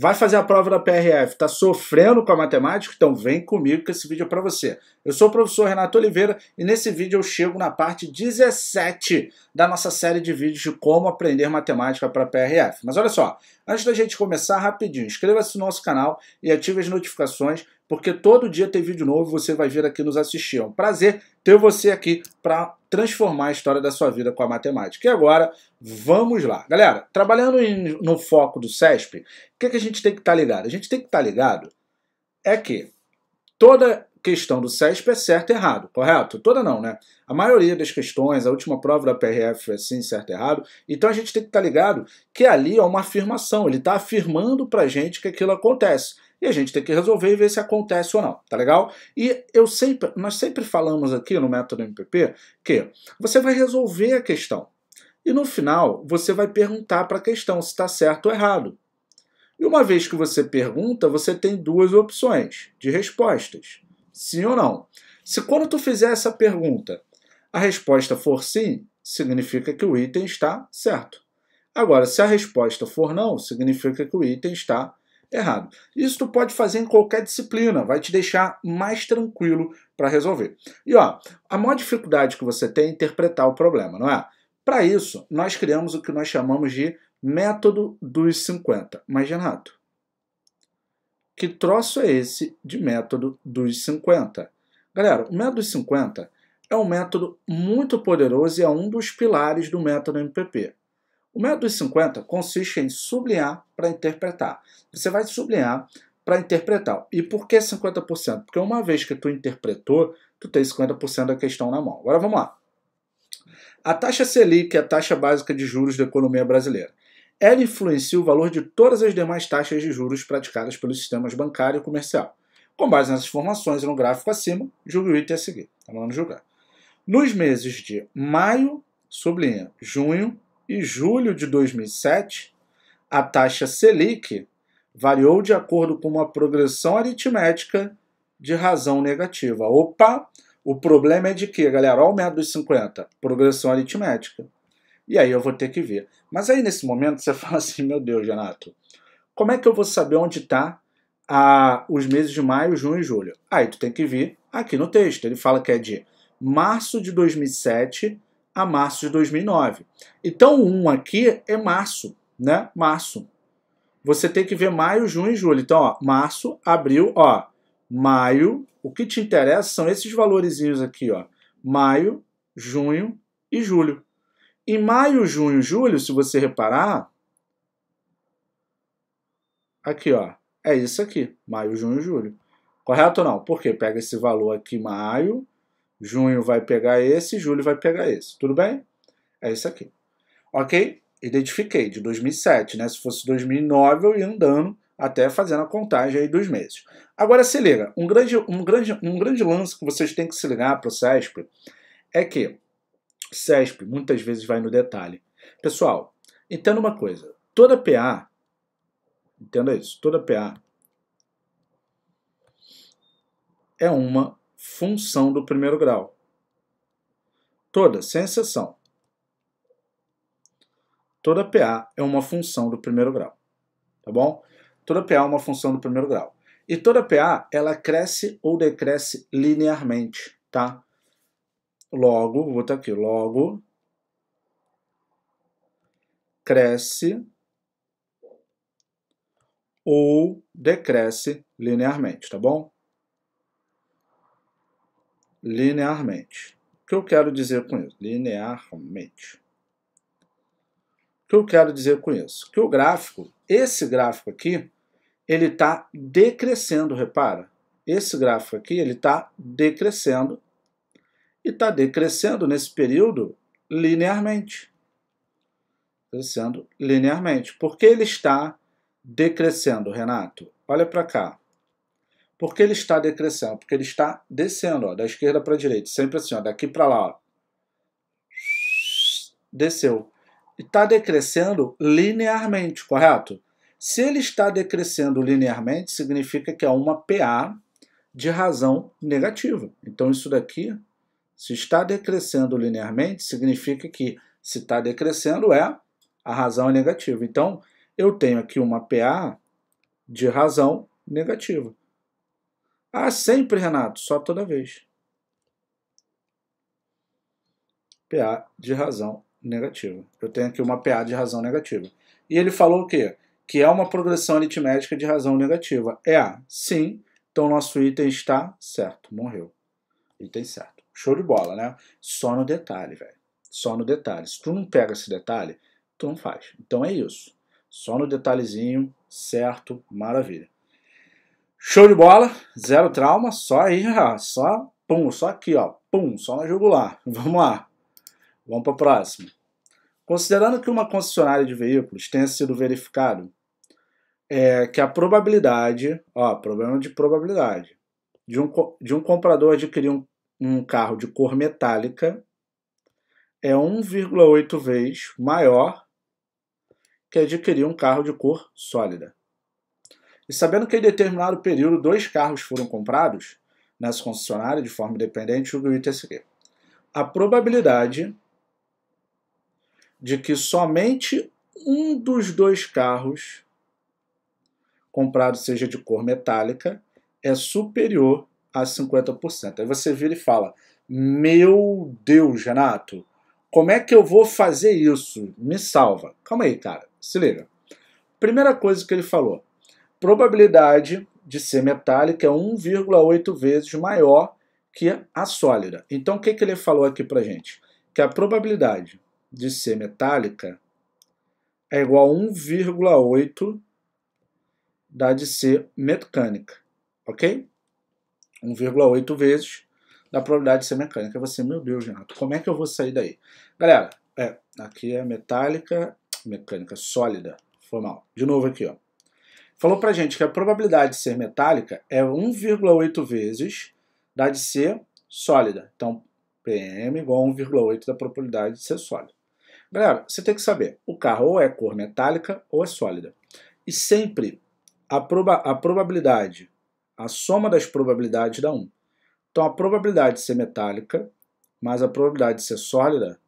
Vai fazer a prova da PRF, está sofrendo com a matemática? Então vem comigo que esse vídeo é para você. Eu sou o professor Renato Oliveira e nesse vídeo eu chego na parte 17 da nossa série de vídeos de como aprender matemática para PRF. Mas olha só, antes da gente começar rapidinho, inscreva-se no nosso canal e ative as notificações porque todo dia tem vídeo novo você vai vir aqui nos assistir. É um prazer ter você aqui para transformar a história da sua vida com a matemática. E agora, vamos lá. Galera, trabalhando em, no foco do CESP, o que, é que a gente tem que estar tá ligado? A gente tem que estar tá ligado é que toda questão do CESP é certo e errado, correto? Toda não, né? A maioria das questões, a última prova da PRF é sim, certo e errado. Então a gente tem que estar tá ligado que ali é uma afirmação, ele está afirmando para gente que aquilo acontece e a gente tem que resolver e ver se acontece ou não, tá legal? E eu sempre, nós sempre falamos aqui no método MPP que você vai resolver a questão e no final você vai perguntar para a questão se está certo ou errado. E uma vez que você pergunta, você tem duas opções de respostas, sim ou não. Se quando tu fizer essa pergunta, a resposta for sim, significa que o item está certo. Agora, se a resposta for não, significa que o item está errado. Isso tu pode fazer em qualquer disciplina, vai te deixar mais tranquilo para resolver. E ó, a maior dificuldade que você tem é interpretar o problema, não é? Para isso, nós criamos o que nós chamamos de método dos 50. Mas, Renato, que troço é esse de método dos 50? Galera, o método dos 50 é um método muito poderoso e é um dos pilares do método MPP. O método dos 50 consiste em sublinhar para interpretar. Você vai sublinhar para interpretar. E por que 50%? Porque uma vez que tu interpretou, tu tem 50% da questão na mão. Agora vamos lá. A taxa Selic é a taxa básica de juros da economia brasileira. Ela influencia o valor de todas as demais taxas de juros praticadas pelos sistemas bancário e comercial. Com base nessas informações e no gráfico acima, julgue o item a seguir. Então tá vamos julgar. Nos meses de maio, sublinha, junho, e julho de 2007, a taxa Selic variou de acordo com uma progressão aritmética de razão negativa. Opa! O problema é de que, galera? Olha o método dos 50, progressão aritmética. E aí eu vou ter que ver. Mas aí nesse momento você fala assim, meu Deus, Renato, como é que eu vou saber onde está os meses de maio, junho e julho? Aí tu tem que vir aqui no texto. Ele fala que é de março de 2007 a março de 2009. Então, um aqui é março, né? Março. Você tem que ver maio, junho e julho. Então, ó, março, abril, ó, maio. O que te interessa são esses valorizinhos aqui, ó. Maio, junho e julho. Em maio, junho, julho, se você reparar, aqui, ó, é isso aqui, maio, junho, julho. Correto ou não? Porque pega esse valor aqui, maio, Junho vai pegar esse, julho vai pegar esse. Tudo bem? É isso aqui. Ok? Identifiquei, de 2007, né? Se fosse 2009, eu ia andando até fazendo a contagem aí dos meses. Agora se liga, um grande, um grande, um grande lance que vocês têm que se ligar para o CESP é que CESP muitas vezes vai no detalhe. Pessoal, entenda uma coisa, toda PA, entenda isso, toda PA é uma função do primeiro grau. Toda, sem exceção. Toda PA é uma função do primeiro grau, tá bom? Toda PA é uma função do primeiro grau. E toda PA, ela cresce ou decresce linearmente, tá? Logo, vou botar aqui, logo cresce ou decresce linearmente, tá bom? linearmente. O que eu quero dizer com isso? Linearmente. O que eu quero dizer com isso? Que o gráfico, esse gráfico aqui, ele está decrescendo, repara. Esse gráfico aqui, ele está decrescendo e está decrescendo nesse período linearmente. Crescendo linearmente. Por que ele está decrescendo, Renato? Olha para cá. Por que ele está decrescendo? Porque ele está descendo, ó, da esquerda para a direita, sempre assim, ó, daqui para lá. Ó. Desceu. está decrescendo linearmente, correto? Se ele está decrescendo linearmente, significa que é uma PA de razão negativa. Então, isso daqui, se está decrescendo linearmente, significa que se está decrescendo é a razão é negativa. Então, eu tenho aqui uma PA de razão negativa. Ah, sempre, Renato, Só toda vez. PA de razão negativa. Eu tenho aqui uma PA de razão negativa. E ele falou o quê? Que é uma progressão aritmética de razão negativa. É A. Sim. Então nosso item está certo. Morreu. Item certo. Show de bola, né? Só no detalhe, velho. Só no detalhe. Se tu não pega esse detalhe, tu não faz. Então é isso. Só no detalhezinho, certo, maravilha. Show de bola, zero trauma, só aí, só pum, só aqui, ó, pum, só na jugular. Vamos lá, vamos para o próximo. Considerando que uma concessionária de veículos tenha sido verificado é que a probabilidade, ó, problema de probabilidade, de um, de um comprador adquirir um, um carro de cor metálica é 1,8 vezes maior que adquirir um carro de cor sólida. E sabendo que em determinado período dois carros foram comprados nessa concessionária de forma independente, o item é seguir. A probabilidade de que somente um dos dois carros comprados seja de cor metálica é superior a 50%. Aí você vira e fala: Meu Deus, Renato, como é que eu vou fazer isso? Me salva. Calma aí, cara, se liga. Primeira coisa que ele falou: probabilidade de ser metálica é 1,8 vezes maior que a sólida. Então, o que, que ele falou aqui para gente? Que a probabilidade de ser metálica é igual a 1,8 da de ser mecânica, ok? 1,8 vezes da probabilidade de ser mecânica. Você, meu Deus, Renato, como é que eu vou sair daí? Galera, é, aqui é metálica, mecânica sólida, formal. De novo aqui, ó falou pra gente que a probabilidade de ser metálica é 1,8 vezes da de ser sólida. Então, PM igual a 1,8 da probabilidade de ser sólida. Galera, você tem que saber, o carro ou é cor metálica ou é sólida. E sempre a, proba a probabilidade, a soma das probabilidades dá 1. Então a probabilidade de ser metálica mais a probabilidade de ser sólida,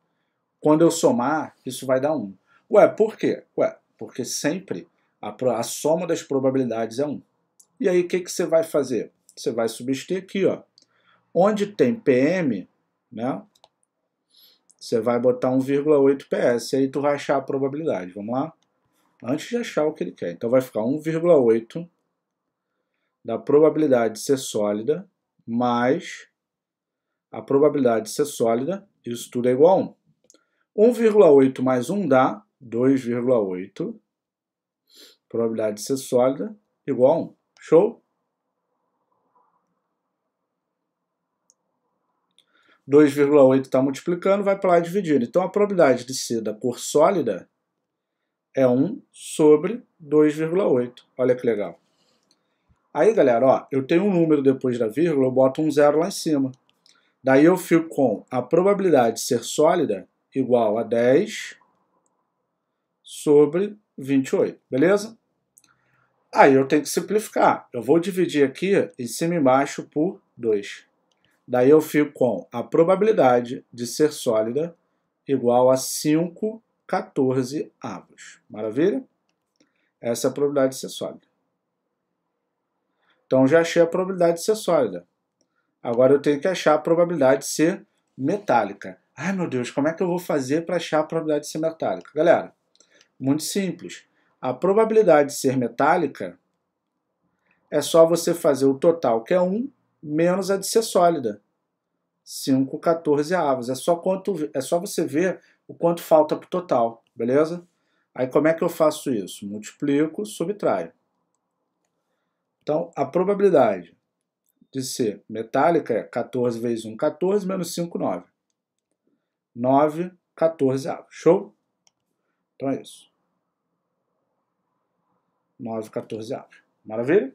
quando eu somar, isso vai dar 1. Ué, por quê? Ué, porque sempre a, a soma das probabilidades é 1. E aí o que, que você vai fazer? Você vai substituir aqui, ó. Onde tem PM, né? Você vai botar 1,8 PS, aí tu vai achar a probabilidade. Vamos lá? Antes de achar o que ele quer. Então vai ficar 1,8 da probabilidade de ser sólida mais a probabilidade de ser sólida, isso tudo é igual a 1. 1,8 mais 1 dá 2,8 probabilidade de ser sólida igual a 1. Show? 2,8 está multiplicando, vai para lá dividindo Então, a probabilidade de ser da cor sólida é 1 sobre 2,8. Olha que legal. Aí, galera, ó, eu tenho um número depois da vírgula, eu boto um zero lá em cima. Daí eu fico com a probabilidade de ser sólida igual a 10 sobre 28, beleza? Aí eu tenho que simplificar. Eu vou dividir aqui em cima e embaixo por 2. Daí eu fico com a probabilidade de ser sólida igual a 5 14 avos. Maravilha? Essa é a probabilidade de ser sólida. Então já achei a probabilidade de ser sólida. Agora eu tenho que achar a probabilidade de ser metálica. Ai meu Deus, como é que eu vou fazer para achar a probabilidade de ser metálica? Galera, muito simples. A probabilidade de ser metálica é só você fazer o total, que é 1, menos a de ser sólida. 5 14 avos. É só, quanto, é só você ver o quanto falta para o total, beleza? Aí como é que eu faço isso? Multiplico, subtraio. Então, a probabilidade de ser metálica é 14 vezes 1, 14, menos 5, 9. 9, 14 avos. Show? Então é isso. 9, 14 avos. Maravilha?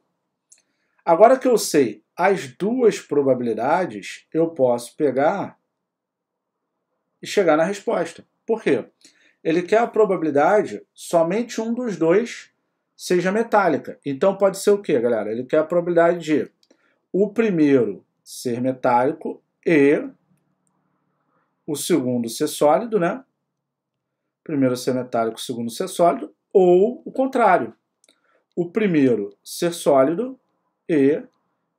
Agora que eu sei as duas probabilidades, eu posso pegar e chegar na resposta. Por quê? Ele quer a probabilidade somente um dos dois seja metálica. Então pode ser o quê, galera? Ele quer a probabilidade de o primeiro ser metálico e o segundo ser sólido, né? Primeiro ser metálico, segundo ser sólido, ou o contrário o primeiro ser sólido e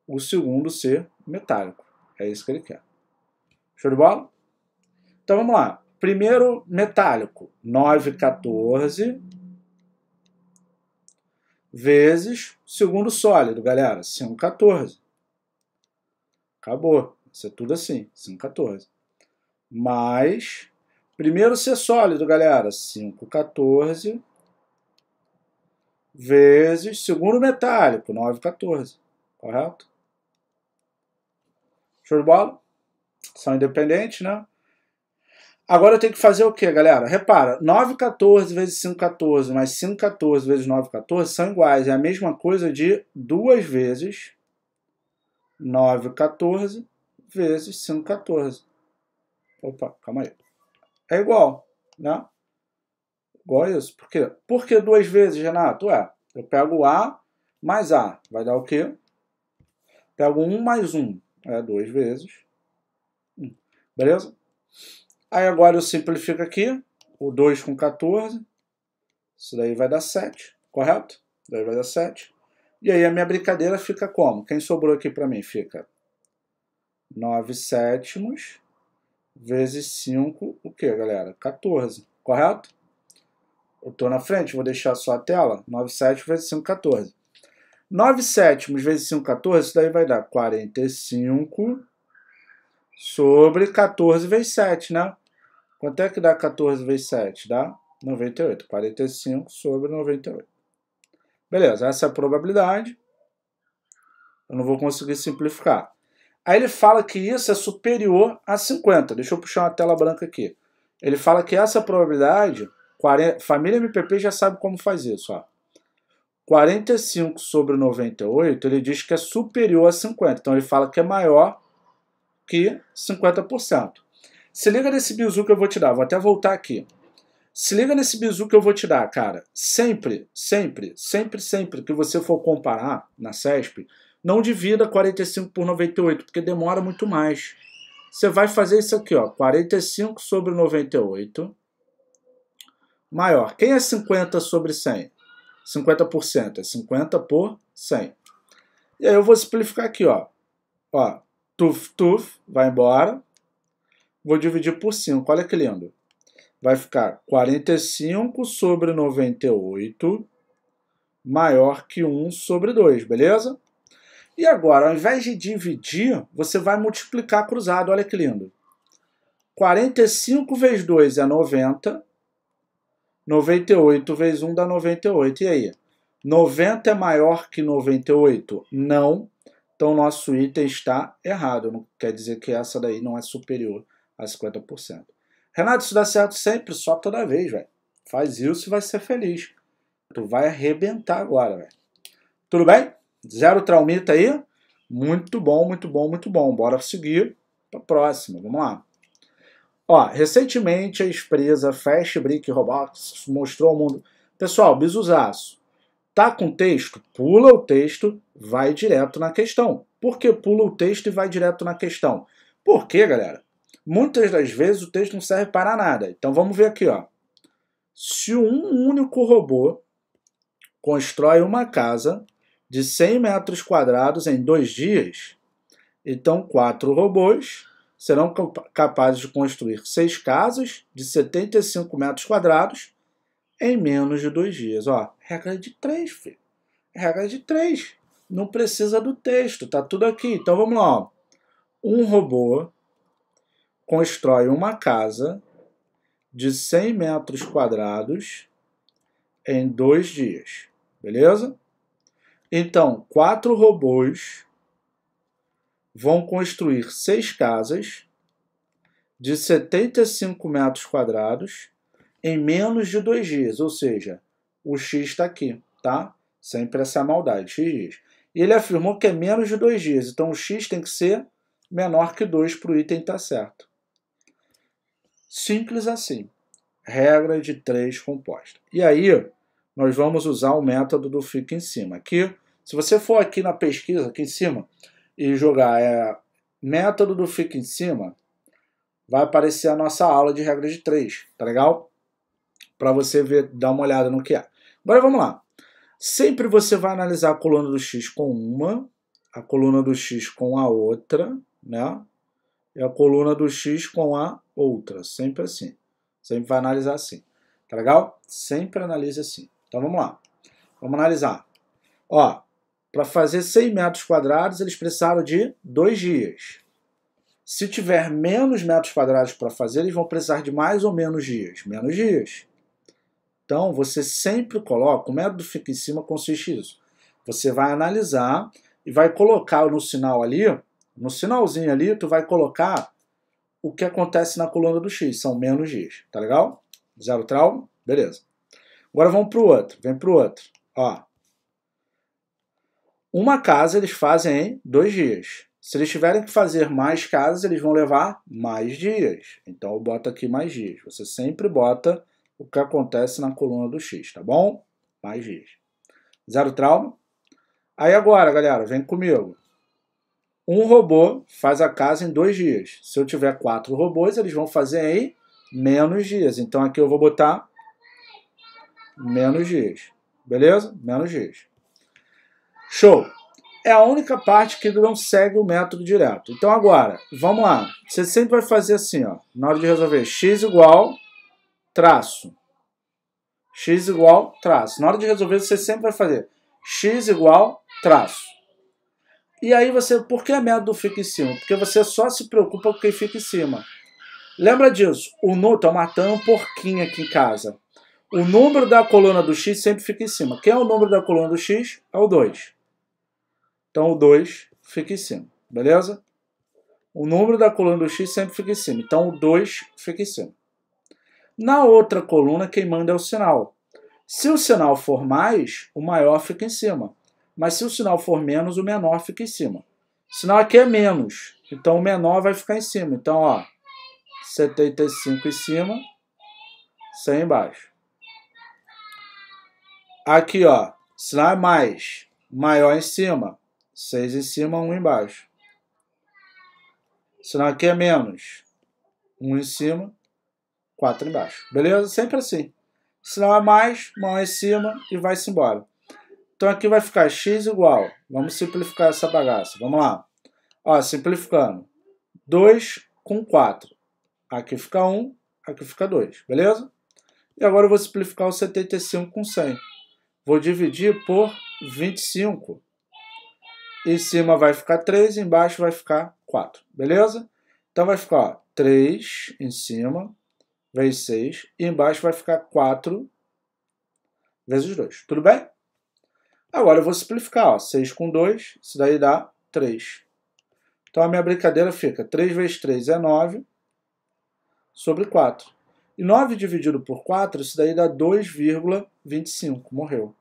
o segundo ser metálico. É isso que ele quer. Show de bola? Então vamos lá. Primeiro metálico, 9,14 vezes segundo sólido, galera, 5,14. Acabou. Isso é tudo assim, 5,14. Mais primeiro ser sólido, galera, 5,14 vezes segundo metálico, 9,14. Correto? Show de bola? São independentes, né? Agora eu tenho que fazer o que, galera? Repara, 9,14 vezes 5,14 mais 5,14 vezes 9,14 são iguais. É a mesma coisa de duas vezes 9,14 vezes 5,14. Opa, calma aí. É igual, né? Igual Por quê? Por que duas vezes, Renato? Ué, eu pego A mais A. Vai dar o quê? Pego 1 mais 1. É duas vezes. Hum, beleza? Aí agora eu simplifico aqui. O 2 com 14. Isso daí vai dar 7. Correto? daí vai dar 7. E aí a minha brincadeira fica como? Quem sobrou aqui para mim fica 9 sétimos vezes 5, o que, galera? 14, correto? Eu estou na frente, vou deixar só a tela. 9 sétimos vezes 5, 14. 9 sétimos vezes 5, 14, isso daí vai dar 45 sobre 14 vezes 7, né? Quanto é que dá 14 vezes 7? Dá 98. 45 sobre 98. Beleza, essa é a probabilidade. Eu não vou conseguir simplificar. Aí ele fala que isso é superior a 50. Deixa eu puxar uma tela branca aqui. Ele fala que essa probabilidade 40, família MPP já sabe como faz isso. Ó. 45 sobre 98, ele diz que é superior a 50. Então ele fala que é maior que 50%. Se liga nesse bizu que eu vou te dar, vou até voltar aqui. Se liga nesse bizu que eu vou te dar, cara. Sempre, sempre, sempre, sempre que você for comparar na CESP, não divida 45 por 98, porque demora muito mais. Você vai fazer isso aqui, ó, 45 sobre 98 maior. Quem é 50 sobre 100? 50% é 50 por 100. E aí eu vou simplificar aqui, ó. Ó, tuf, tuf, vai embora. Vou dividir por 5, olha que lindo. Vai ficar 45 sobre 98 maior que 1 sobre 2, beleza? E agora, ao invés de dividir, você vai multiplicar cruzado, olha que lindo. 45 vezes 2 é 90, 98 vezes 1 dá 98. E aí? 90 é maior que 98? Não. Então, nosso item está errado. Não quer dizer que essa daí não é superior a 50%. Renato, isso dá certo sempre, só toda vez, velho. Faz isso e vai ser feliz. Tu vai arrebentar agora, velho. Tudo bem? Zero traumita aí? Muito bom, muito bom, muito bom. Bora seguir para próxima. Vamos lá. Ó, recentemente a empresa Fast Brick Robotics mostrou ao mundo, pessoal, bisuzaço. Tá com texto? Pula o texto, vai direto na questão. Por que pula o texto e vai direto na questão? Porque, galera, muitas das vezes o texto não serve para nada. Então vamos ver aqui, ó. Se um único robô constrói uma casa de 100 metros quadrados em dois dias, então quatro robôs serão capazes de construir seis casas de 75 metros quadrados em menos de dois dias. Ó, regra de três, filho. Regra de três. Não precisa do texto, tá tudo aqui. Então vamos lá. Um robô constrói uma casa de 100 metros quadrados em dois dias. Beleza? Então, quatro robôs vão construir seis casas de 75 metros quadrados em menos de dois dias, ou seja, o X está aqui, tá? Sempre essa maldade, X dias. E ele afirmou que é menos de dois dias, então o X tem que ser menor que 2 para o item estar tá certo. Simples assim. Regra de três composta. E aí, nós vamos usar o método do fica em cima. Aqui, se você for aqui na pesquisa, aqui em cima, e jogar é método do fica em cima, vai aparecer a nossa aula de regra de 3, tá legal? Para você ver, dar uma olhada no que é. Agora vamos lá. Sempre você vai analisar a coluna do x com uma, a coluna do x com a outra, né? E a coluna do x com a outra, sempre assim. Sempre vai analisar assim. Tá legal? Sempre analise assim. Então vamos lá. Vamos analisar. Ó, para fazer 100 metros quadrados, eles precisaram de dois dias. Se tiver menos metros quadrados para fazer, eles vão precisar de mais ou menos dias. Menos dias. Então, você sempre coloca, o método fica em cima consiste nisso. Você vai analisar e vai colocar no sinal ali, no sinalzinho ali, tu vai colocar o que acontece na coluna do X, são menos dias, tá legal? Zero trauma, beleza. Agora vamos para o outro, vem para o outro. Ó, uma casa eles fazem em dois dias. Se eles tiverem que fazer mais casas, eles vão levar mais dias. Então eu boto aqui mais dias. Você sempre bota o que acontece na coluna do X, tá bom? Mais dias. Zero trauma. Aí agora, galera, vem comigo. Um robô faz a casa em dois dias. Se eu tiver quatro robôs, eles vão fazer em menos dias. Então aqui eu vou botar menos dias. Beleza? Menos dias. Show! É a única parte que não segue o método direto. Então agora, vamos lá. Você sempre vai fazer assim, ó. Na hora de resolver x igual traço. x igual traço. Na hora de resolver, você sempre vai fazer x igual traço. E aí você, por que a método fica em cima? Porque você só se preocupa com quem fica em cima. Lembra disso, o nuto tá matando um porquinho aqui em casa. O número da coluna do x sempre fica em cima. Quem é o número da coluna do x? É o 2. Então o 2 fica em cima, beleza? O número da coluna do x sempre fica em cima, então o 2 fica em cima. Na outra coluna, quem manda é o sinal. Se o sinal for mais, o maior fica em cima. Mas se o sinal for menos, o menor fica em cima. O sinal aqui é menos, então o menor vai ficar em cima. Então, ó, 75 em cima, 100 embaixo. Aqui, ó, sinal é mais, maior em cima, 6 em cima, 1 embaixo. Senão aqui é menos 1 em cima, 4 embaixo. Beleza? Sempre assim. Senão é mais, mão em cima e vai-se embora. Então aqui vai ficar x igual. Vamos simplificar essa bagaça. Vamos lá. Ó, simplificando. 2 com 4. Aqui fica 1, aqui fica 2. Beleza? E agora eu vou simplificar o 75 com 100. Vou dividir por 25. Em cima vai ficar 3, embaixo vai ficar 4, beleza? Então vai ficar 3 em cima, vezes 6, e embaixo vai ficar 4 vezes 2, tudo bem? Agora eu vou simplificar, 6 com 2, isso daí dá 3. Então a minha brincadeira fica 3 vezes 3 é 9 sobre 4. E 9 dividido por 4, isso daí dá 2,25, morreu.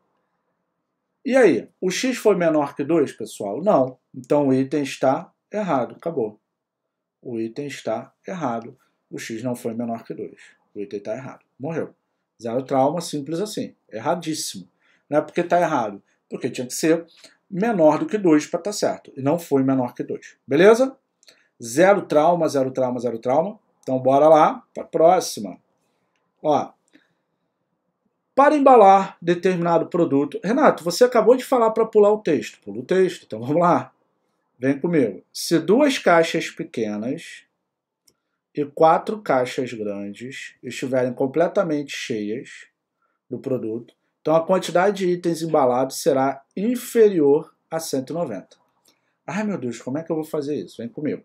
E aí, o x foi menor que 2, pessoal? Não. Então o item está errado. Acabou. O item está errado. O x não foi menor que 2. O item está errado. Morreu. Zero trauma, simples assim. Erradíssimo. Não é porque está errado. Porque tinha que ser menor do que 2 para estar tá certo. E não foi menor que 2. Beleza? Zero trauma, zero trauma, zero trauma. Então bora lá para a próxima. Ó, para embalar determinado produto. Renato, você acabou de falar para pular o texto. Pula o texto, então vamos lá. Vem comigo. Se duas caixas pequenas e quatro caixas grandes estiverem completamente cheias do produto, então a quantidade de itens embalados será inferior a 190. Ai meu Deus, como é que eu vou fazer isso? Vem comigo.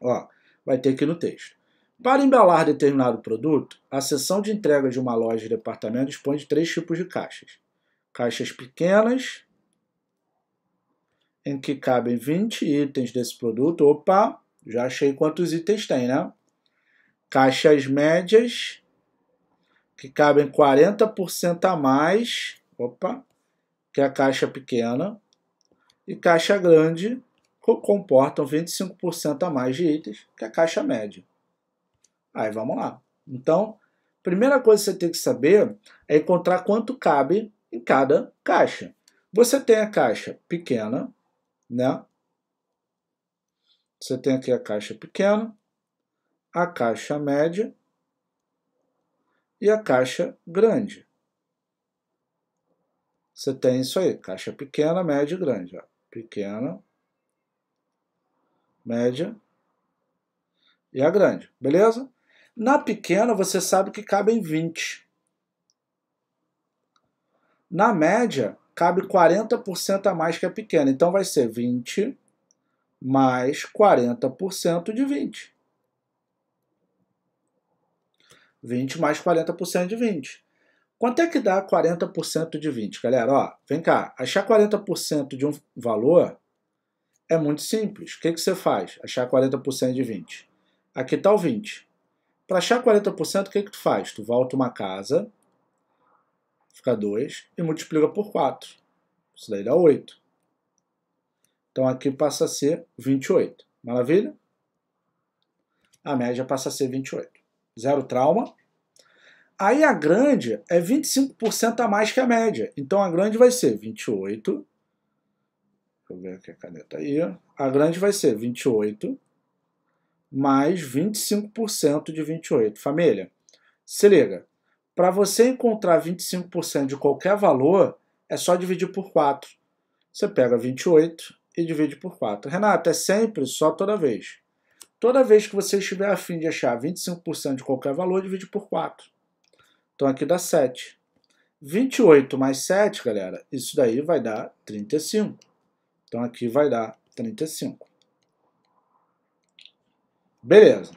Ó, vai ter que ir no texto. Para embalar determinado produto, a seção de entrega de uma loja de departamento dispõe de três tipos de caixas: caixas pequenas, em que cabem 20 itens desse produto. Opa, já achei quantos itens tem, né? Caixas médias, que cabem 40% a mais. Opa, que é a caixa pequena. E caixa grande, que comportam 25% a mais de itens, que é a caixa média. Aí vamos lá. Então, primeira coisa que você tem que saber é encontrar quanto cabe em cada caixa. Você tem a caixa pequena, né? Você tem aqui a caixa pequena, a caixa média e a caixa grande. Você tem isso aí, caixa pequena, média e grande. Ó. Pequena, média e a grande, beleza? Na pequena, você sabe que cabem 20. Na média, cabe 40% a mais que a pequena. Então vai ser 20 mais 40% de 20. 20 mais 40% de 20. Quanto é que dá 40% de 20, galera? Ó, vem cá, achar 40% de um valor é muito simples. O que, que você faz? Achar 40% de 20. Aqui está o 20. Para achar 40%, o que, que tu faz? Tu volta uma casa, fica 2, e multiplica por 4. Isso daí dá 8. Então aqui passa a ser 28. Maravilha? A média passa a ser 28. Zero trauma. Aí a grande é 25% a mais que a média. Então a grande vai ser 28. Deixa eu ver aqui a caneta aí. A grande vai ser 28 mais 25% de 28. Família, se liga. Para você encontrar 25% de qualquer valor, é só dividir por 4. Você pega 28 e divide por 4. Renato, é sempre só toda vez. Toda vez que você estiver afim de achar 25% de qualquer valor, divide por 4. Então aqui dá 7. 28 mais 7, galera, isso daí vai dar 35. Então aqui vai dar 35. Beleza.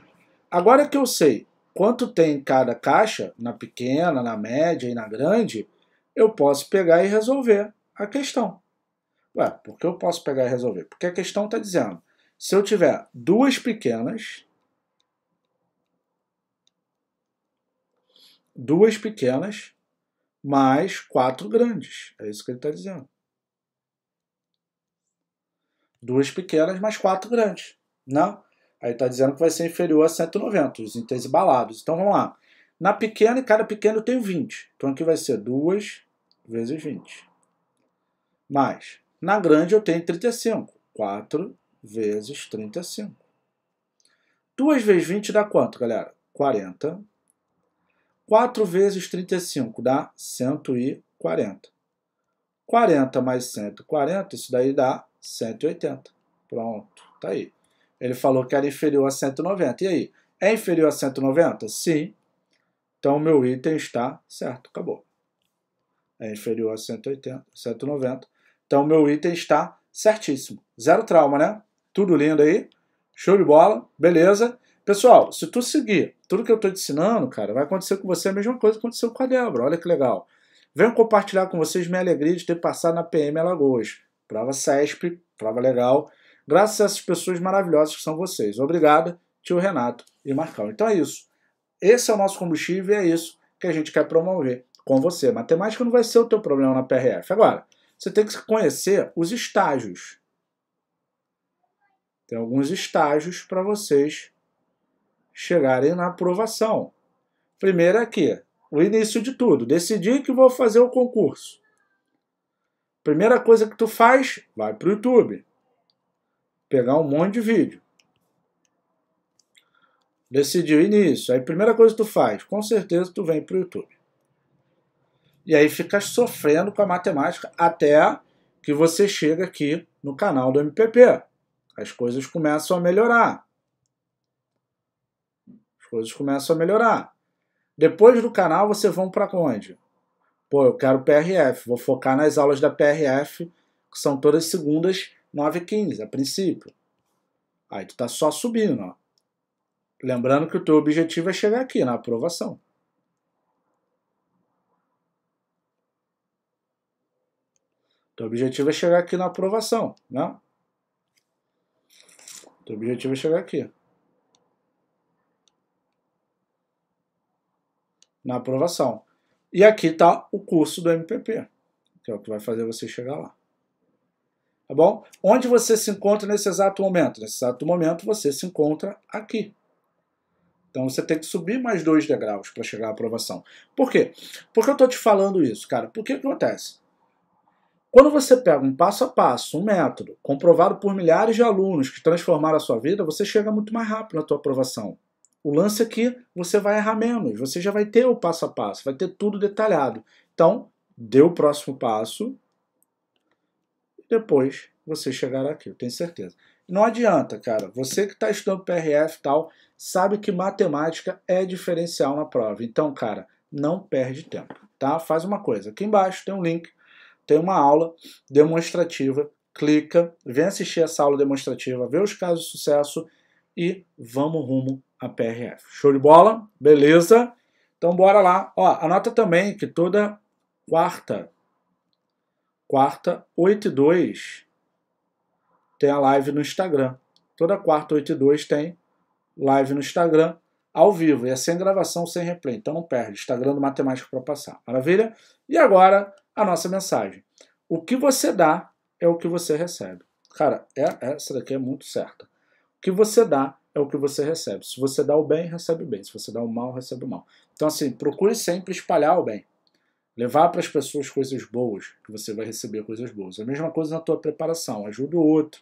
Agora que eu sei quanto tem em cada caixa, na pequena, na média e na grande, eu posso pegar e resolver a questão. Ué, por que eu posso pegar e resolver? Porque a questão está dizendo, se eu tiver duas pequenas, duas pequenas mais quatro grandes. É isso que ele está dizendo. Duas pequenas mais quatro grandes. Não? Né? Aí está dizendo que vai ser inferior a 190, os balados. Então vamos lá. Na pequena, cada pequeno eu tenho 20. Então aqui vai ser 2 vezes 20. Mais. Na grande eu tenho 35. 4 vezes 35. 2 vezes 20 dá quanto, galera? 40. 4 vezes 35 dá 140. 40 mais 140, isso daí dá 180. Pronto, tá aí. Ele falou que era inferior a 190. E aí? É inferior a 190? Sim. Então o meu item está certo, acabou. É inferior a 180, 190. Então o meu item está certíssimo. Zero trauma, né? Tudo lindo aí. Show de bola, beleza? Pessoal, se tu seguir tudo que eu estou te ensinando, cara, vai acontecer com você a mesma coisa que aconteceu com a Débora. Olha que legal. Venho compartilhar com vocês minha alegria de ter passado na PM Alagoas. Prova CESP, prova legal. Graças a essas pessoas maravilhosas que são vocês. Obrigado, tio Renato e Marcão. Então é isso. Esse é o nosso combustível e é isso que a gente quer promover com você. Matemática não vai ser o teu problema na PRF. Agora, você tem que conhecer os estágios. Tem alguns estágios para vocês chegarem na aprovação. Primeiro é aqui, o início de tudo. Decidi que vou fazer o concurso. Primeira coisa que tu faz, vai para o YouTube pegar um monte de vídeo. Decidiu início. Aí primeira coisa que tu faz, com certeza tu vem para o YouTube. E aí fica sofrendo com a matemática até que você chega aqui no canal do MPP. As coisas começam a melhorar. As coisas começam a melhorar. Depois do canal, você vão para onde? Pô, eu quero PRF. Vou focar nas aulas da PRF, que são todas segundas 9,15 a princípio. Aí tu tá só subindo, ó. Lembrando que o teu objetivo é chegar aqui na aprovação. Teu objetivo é chegar aqui na aprovação, né? Teu objetivo é chegar aqui. Na aprovação. E aqui tá o curso do MPP, que é o que vai fazer você chegar lá. Tá bom? Onde você se encontra nesse exato momento? Nesse exato momento você se encontra aqui. Então você tem que subir mais dois degraus para chegar à aprovação. Por quê? Por que eu estou te falando isso, cara? Por que acontece? Quando você pega um passo a passo, um método, comprovado por milhares de alunos que transformaram a sua vida, você chega muito mais rápido na tua aprovação. O lance é que você vai errar menos, você já vai ter o passo a passo, vai ter tudo detalhado. Então, dê o próximo passo depois você chegará aqui, eu tenho certeza. Não adianta, cara. Você que está estudando PRF e tal, sabe que matemática é diferencial na prova. Então, cara, não perde tempo, tá? Faz uma coisa. Aqui embaixo tem um link, tem uma aula demonstrativa. Clica, vem assistir essa aula demonstrativa, vê os casos de sucesso e vamos rumo à PRF. Show de bola? Beleza? Então bora lá. Ó, anota também que toda quarta quarta, 8 e 2, tem a live no Instagram. Toda quarta, 8 e 2 tem live no Instagram, ao vivo. E é sem gravação, sem replay. Então não perde. Instagram do Matemática para Passar. Maravilha? E agora, a nossa mensagem. O que você dá é o que você recebe. Cara, é, é, essa daqui é muito certa. O que você dá é o que você recebe. Se você dá o bem, recebe o bem. Se você dá o mal, recebe o mal. Então, assim, procure sempre espalhar o bem. Levar para as pessoas coisas boas, que você vai receber coisas boas. A mesma coisa na tua preparação. Ajude o outro.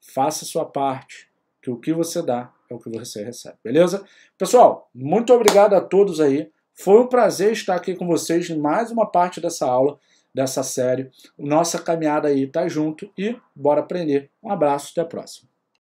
Faça a sua parte, que o que você dá é o que você recebe. Beleza? Pessoal, muito obrigado a todos aí. Foi um prazer estar aqui com vocês em mais uma parte dessa aula, dessa série. Nossa caminhada aí tá junto e bora aprender. Um abraço, até a próxima.